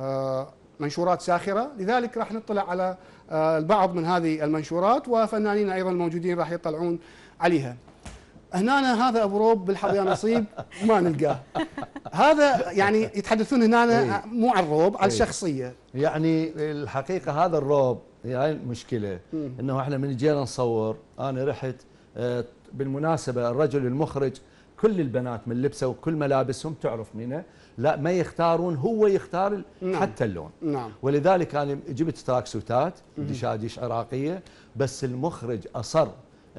آه، منشورات ساخرة لذلك راح نطلع على آه، البعض من هذه المنشورات وفنانين أيضا موجودين راح يطلعون عليها هنا هذا ابو روب بالحظ يا نصيب ما نلقاه هذا يعني يتحدثون هنا إيه. مو عن الروب على الشخصيه إيه. يعني الحقيقه هذا الروب هي يعني المشكله انه احنا من جينا نصور انا رحت آه، بالمناسبه الرجل المخرج كل البنات من لبسه وكل ملابسهم تعرف منه لا ما يختارون هو يختار نعم. حتى اللون نعم. ولذلك أنا جبت تراكسوتات دشاديش عراقية بس المخرج أصر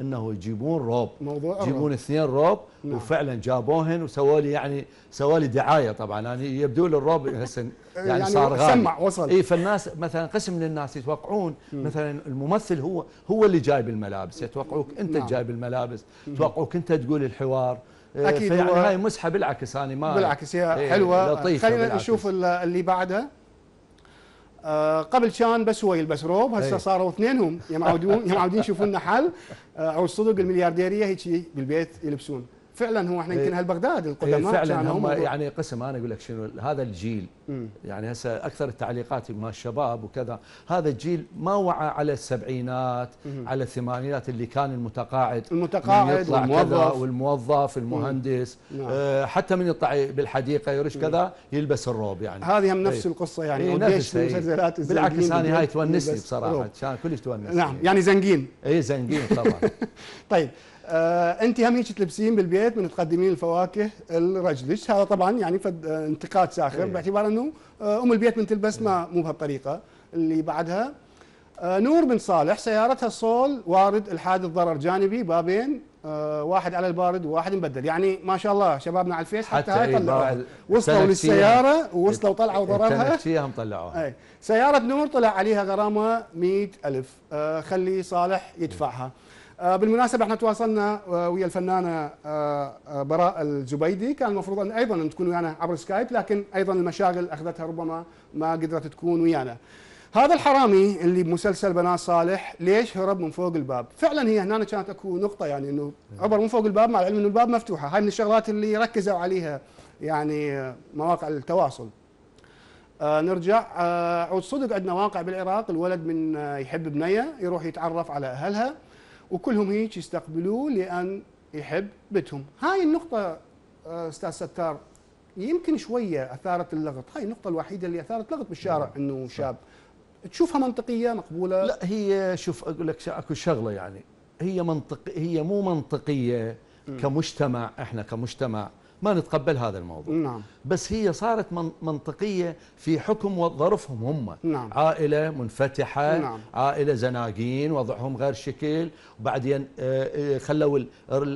انه يجيبون روب موضوع يجيبون اثنين روب نعم. وفعلا جابوهن وسووا لي يعني سووا لي دعايه طبعا يعني يبدو لي الروب هسه يعني, يعني صار غالي سمع وصل اي فالناس مثلا قسم من الناس يتوقعون مم. مثلا الممثل هو هو اللي جايب الملابس يتوقعوك انت نعم. جايب الملابس يتوقعوك انت تقول الحوار إيه، اكيد يعني هاي مسحه بالعكس انا ما بالعكس هي إيه حلوه لطيفة خلينا بالعكس. نشوف اللي بعدها آه قبل كان بس هو يلبس روب هسه إيه. صاروا اثنينهم يا معودين يا معودين يشوفون لنا حل آه، او الصدق المليارديريه هيك بالبيت يلبسون فعلا هو احنا يمكن إيه، هالبغداد إيه، القدماء فعلا هم يعني قسم انا اقول لك شنو هذا الجيل يعني هسه اكثر التعليقات مع الشباب وكذا هذا الجيل ما وعى على السبعينات على الثمانينات اللي كان المتقاعد المتقاعد والموظف والموظف المهندس نعم. آه حتى من يطلع بالحديقه يرش كذا يلبس الروب يعني هذه هم نفس إيه. القصه يعني ايه المسلسلات بالعكس انا هاي تونسني بصراحه كان كلش تونسني نعم يعني زنقين اي زنقين طبعا طيب آه، انت هم هيك تلبسين بالبيت من تقدمين الفواكه لرجلك هذا طبعا يعني فد آه، انتقاد ساخر إيه. باعتبار انه آه، ام البيت من تلبس ما مو بهالطريقه اللي بعدها نور بن صالح سيارتها صول وارد الحادث ضرر جانبي بابين آه واحد على البارد وواحد مبدل يعني ما شاء الله شبابنا على الفيس حتى, حتى هاي طلعوا وصلوا للسياره ووصلوا طلعوا ضررها هم طلعوها آه. سياره نور طلع عليها غرامه 100000 آه خلي صالح يدفعها آه، بالمناسبه احنا تواصلنا آه، ويا الفنانه آه، براء الزبيدي كان المفروض ان ايضا ان تكون ويانا عبر سكايب لكن ايضا المشاغل اخذتها ربما ما قدرت تكون ويانا. هذا الحرامي اللي بمسلسل بنات صالح ليش هرب من فوق الباب؟ فعلا هي هنا كانت اكو نقطه يعني انه عبر من فوق الباب مع العلم انه الباب مفتوحه، هاي من الشغلات اللي ركزوا عليها يعني مواقع التواصل. آه نرجع آه صدق عندنا واقع بالعراق الولد من آه يحب بنيه يروح يتعرف على اهلها وكلهم هيك يستقبلوه لان يحب بتهم هاي النقطه آه، استاذ ستار يمكن شويه اثارت اللغط هاي النقطه الوحيده اللي اثارت لغط بالشارع نعم، انه شاب تشوفها منطقيه مقبوله لا هي شوف اقول لك اكو شغله يعني هي منطق هي مو منطقيه كمجتمع احنا كمجتمع ما نتقبل هذا الموضوع نعم. بس هي صارت منطقية في حكم ظرفهم هم نعم. عائلة منفتحة نعم. عائلة زناقين وضعهم غير شكل وبعدين آه، آه، خلوا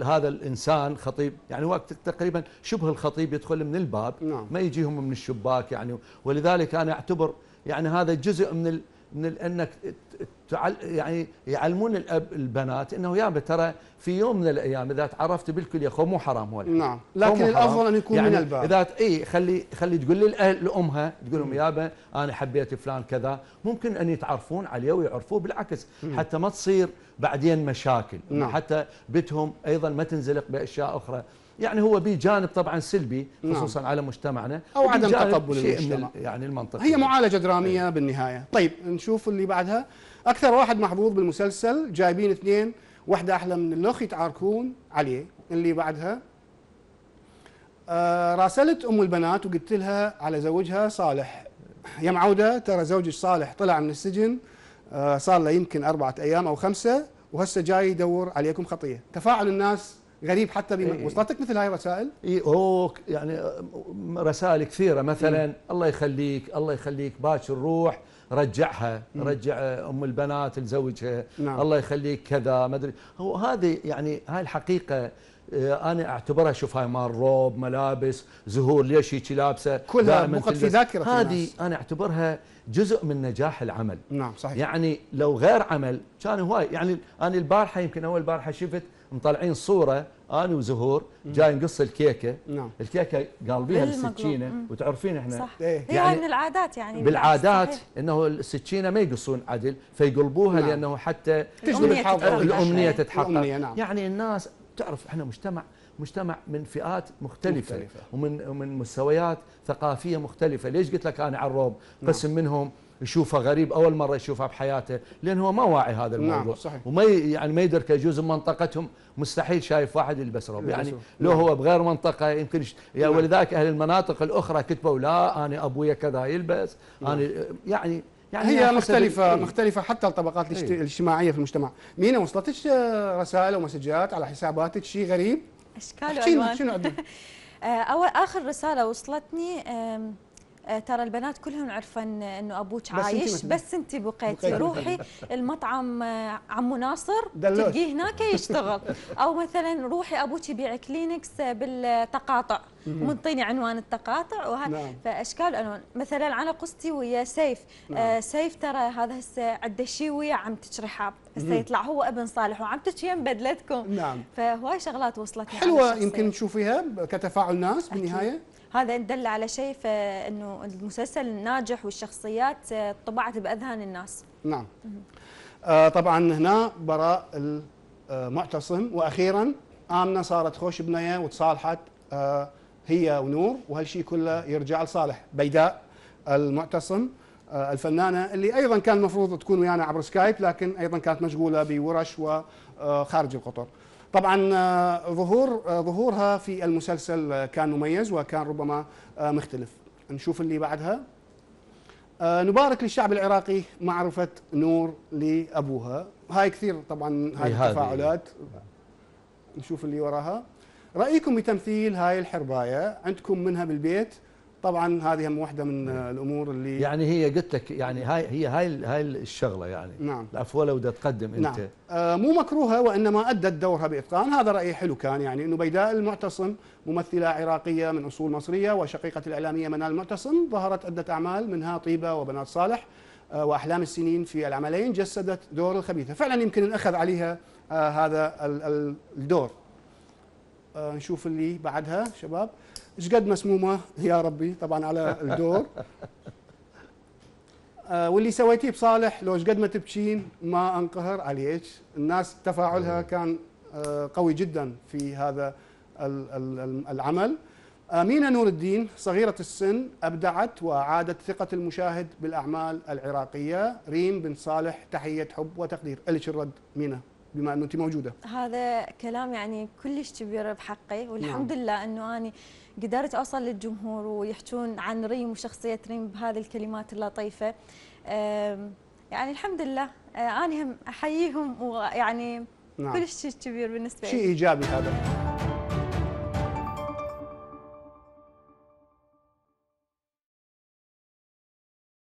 هذا الإنسان خطيب يعني وقت تقريبا شبه الخطيب يدخل من الباب نعم. ما يجيهم من الشباك يعني ولذلك أنا أعتبر يعني هذا جزء من من انك يعني يعلمون الاب البنات انه يا ترى في يوم من الايام اذا تعرفت بالكليه اخو مو حرام هو نعم لكن الافضل ان يكون يعني من الباب اذا اي خلي خلي تقول للاهل لامها تقول لهم يابا انا حبيت فلان كذا ممكن ان يتعرفون عليه ويعرفوه بالعكس مم. حتى ما تصير بعدين مشاكل نعم. حتى بيتهم ايضا ما تنزلق باشياء اخرى يعني هو بجانب طبعا سلبي نعم. خصوصا نعم. على مجتمعنا او عدم تقبل المجتمع يعني المنطق هي معالجه دراميه أيه. بالنهايه طيب نشوف اللي بعدها اكثر واحد محظوظ بالمسلسل جايبين اثنين واحده احلى من الاخ يتعاركون عليه اللي بعدها آه راسلت ام البنات وقلت لها على زوجها صالح يا معوده ترى زوجك صالح طلع من السجن آه صار له يمكن اربعه ايام او خمسه وهسه جاي يدور عليكم خطيه تفاعل الناس غريب حتى إيه، وصلتك إيه. مثل هاي الرسائل؟ اي اوه يعني رسائل كثيره مثلا إيه؟ الله يخليك الله يخليك باكر روح رجعها مم. إيه. رجع آه، ام البنات لزوجها نعم. الله يخليك كذا ما ادري هو هذه يعني هاي الحقيقه آه، انا اعتبرها شوف هاي مال روب ملابس زهور ليش هيك لابسه كلها مقد في ذاكره هذه انا اعتبرها جزء من نجاح العمل نعم صحيح يعني لو غير عمل كان هواي يعني انا البارحه يمكن اول بارحه شفت مطلعين صوره انا وزهور جاي نقص الكيكه نعم الكيكه قالبيها بالسكينه وتعرفين احنا صح. يعني هي من العادات يعني بالعادات صحيح. انه السكينه ما يقصون عدل فيقلبوها نعم. لانه حتى الامنيه تتحقق, الأمنية تتحقق. الأمنية نعم. يعني الناس تعرف احنا مجتمع مجتمع من فئات مختلفة, مختلفة. ومن ومن مستويات ثقافية مختلفة، ليش قلت لك أنا عروب نعم. قسم نعم. منهم يشوفها غريب اول مره يشوفها بحياته لان هو ما واعي هذا نعم، الموضوع نعم صحيح. وما يعني ما يدرك يجوز منطقتهم مستحيل شايف واحد يلبس روب يعني نعم. لو هو بغير منطقه يمكن يعني نعم. ولذلك اهل المناطق الاخرى كتبوا لا انا ابويا كذا يلبس نعم. انا يعني يعني هي مختلفة إيه؟ مختلفة حتى الطبقات إيه؟ الاجتماعية في المجتمع، مينا وصلتك رسائل ومسجات على حساباتك شيء غريب؟ اشكال شنو شنو عندك؟ آه، اول اخر رسالة وصلتني آه، ترى البنات كلهم عرفن انه ابوك عايش بس انت بقيتي روحي المطعم آه، عمو ناصر تلقيه هناك يشتغل او مثلا روحي ابوك يبيع كلينكس آه، بالتقاطع منطيني عنوان التقاطع وه... نعم. فاشكال الوان مثلا انا قصتي ويا سيف نعم. آه سيف ترى هذا هسه عنده شيء ويا عمتك رحاب هسه يطلع هو ابن صالح وعمتك هي بدلتكم نعم فهواي شغلات وصلت حلوه يمكن تشوفيها كتفاعل ناس بالنهايه هذا دل على شيء فانه آه، المسلسل ناجح والشخصيات آه، طبعت باذهان الناس نعم آه طبعا هنا براء المعتصم واخيرا امنه صارت خوش بنيه وتصالحت آه هي ونور وهالشيء كله يرجع لصالح بيداء المعتصم آه الفنانه اللي ايضا كان المفروض تكون ويانا عبر سكايب لكن ايضا كانت مشغوله بورش وخارج القطر طبعا آه، ظهور آه، ظهورها في المسلسل آه، كان مميز وكان ربما مختلف نشوف اللي بعدها نبارك للشعب العراقي معرفة نور لأبوها هاي كثير طبعا هاي التفاعلات نشوف اللي وراها رأيكم بتمثيل هاي الحرباية عندكم منها بالبيت طبعا هذه هم واحده من الامور اللي يعني هي قلت لك يعني هاي هي هاي هاي الشغله يعني نعم لو بدها تقدم انت نعم آه مو مكروهه وانما ادت دورها باتقان هذا راي حلو كان يعني انه بيداء المعتصم ممثله عراقيه من اصول مصريه وشقيقه الاعلاميه منال المعتصم ظهرت عده اعمال منها طيبه وبنات صالح آه واحلام السنين في العملين جسدت دور الخبيثه فعلا يمكن ان اخذ عليها آه هذا الدور آه، نشوف اللي بعدها شباب ايش قد مسمومه يا ربي طبعا على الدور آه واللي سويتيه بصالح لو ايش قد ما تبكين ما انقهر عليك الناس تفاعلها كان آه قوي جدا في هذا العمل أمينة نور الدين صغيرة السن أبدعت وأعادت ثقة المشاهد بالأعمال العراقية ريم بن صالح تحية حب وتقدير إلك الرد مينا بما انه انت موجوده هذا كلام يعني كلش كبير بحقي نعم. والحمد نعم. لله انه اني قدرت اوصل للجمهور ويحكون عن ريم وشخصيه ريم بهذه الكلمات اللطيفه يعني الحمد لله آه، انا هم احييهم ويعني نعم. كلش كبير بالنسبه لي شيء ايجابي هذا